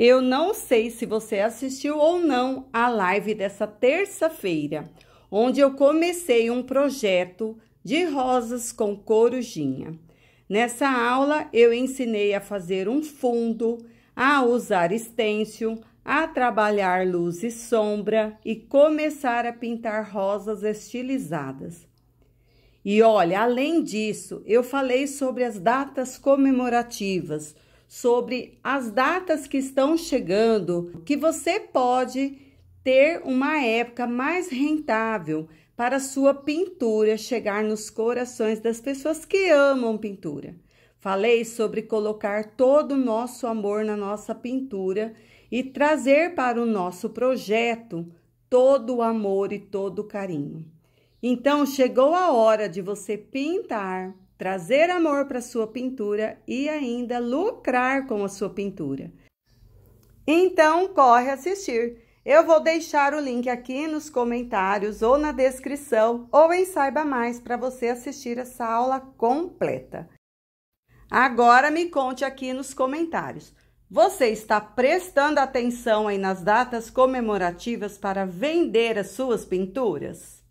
Eu não sei se você assistiu ou não a live dessa terça-feira, onde eu comecei um projeto de rosas com corujinha. Nessa aula, eu ensinei a fazer um fundo, a usar stencil, a trabalhar luz e sombra e começar a pintar rosas estilizadas. E olha, além disso, eu falei sobre as datas comemorativas sobre as datas que estão chegando, que você pode ter uma época mais rentável para sua pintura chegar nos corações das pessoas que amam pintura. Falei sobre colocar todo o nosso amor na nossa pintura e trazer para o nosso projeto todo o amor e todo o carinho. Então chegou a hora de você pintar trazer amor para sua pintura e ainda lucrar com a sua pintura. Então, corre assistir. Eu vou deixar o link aqui nos comentários ou na descrição ou em Saiba Mais para você assistir essa aula completa. Agora me conte aqui nos comentários. Você está prestando atenção aí nas datas comemorativas para vender as suas pinturas?